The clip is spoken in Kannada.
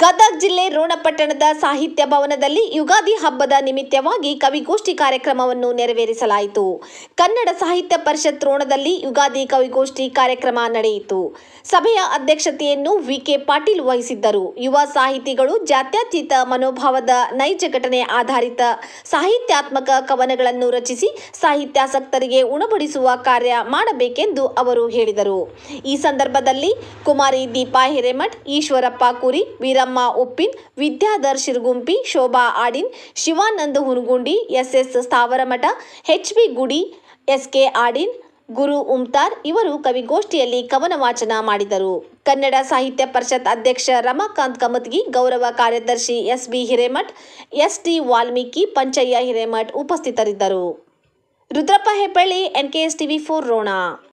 ಗದಗ್ ಜಿಲ್ಲೆ ರೋಣಪಟ್ಟಣದ ಸಾಹಿತ್ಯ ಭವನದಲ್ಲಿ ಯುಗಾದಿ ಹಬ್ಬದ ನಿಮಿತ್ತವಾಗಿ ಕವಿಗೋಷ್ಠಿ ಕಾರ್ಯಕ್ರಮವನ್ನು ನೆರವೇರಿಸಲಾಯಿತು ಕನ್ನಡ ಸಾಹಿತ್ಯ ಪರಿಷತ್ ರೋಣದಲ್ಲಿ ಯುಗಾದಿ ಕವಿಗೋಷ್ಠಿ ಕಾರ್ಯಕ್ರಮ ನಡೆಯಿತು ಸಭೆಯ ಅಧ್ಯಕ್ಷತೆಯನ್ನು ವಿಕೆ ಪಾಟೀಲ್ ವಹಿಸಿದ್ದರು ಯುವ ಸಾಹಿತಿಗಳು ಜಾತ್ಯತೀತ ಮನೋಭಾವದ ನೈಜ ಘಟನೆ ಆಧಾರಿತ ಸಾಹಿತ್ಯಾತ್ಮಕ ಕವನಗಳನ್ನು ರಚಿಸಿ ಸಾಹಿತ್ಯಾಸಕ್ತರಿಗೆ ಉಣಬಡಿಸುವ ಕಾರ್ಯ ಮಾಡಬೇಕೆಂದು ಅವರು ಹೇಳಿದರು ಈ ಸಂದರ್ಭದಲ್ಲಿ ಕುಮಾರಿ Deepa Hiremath Eshwarappa Kuri Veeramma Uppin Vidyadhar Shirgumpi Shobha Adin Shivananda Hunagundi S S Sthavaramath H B Gudi S K Adin Guru Umtar ಇವರು ಕವಿಗೋಷ್ಠಿಯಲ್ಲಿ ಕವನ ವಾಚನ ಮಾಡಿದರು ಕನ್ನಡ ಸಾಹಿತ್ಯ ಪರಿಷತ್ ಅಧ್ಯಕ್ಷ ರಮಾಕಾಂತ್ ಕಮತ್ಗಿ ಗೌರವ ಕಾರ್ಯದರ್ಶಿ S B Hiremath T Valmiki Panchayya Hiremath ಉಪಸ್ಥಿತರಿದ್ದರು Rudrappa Hebballi N K S TV for Ron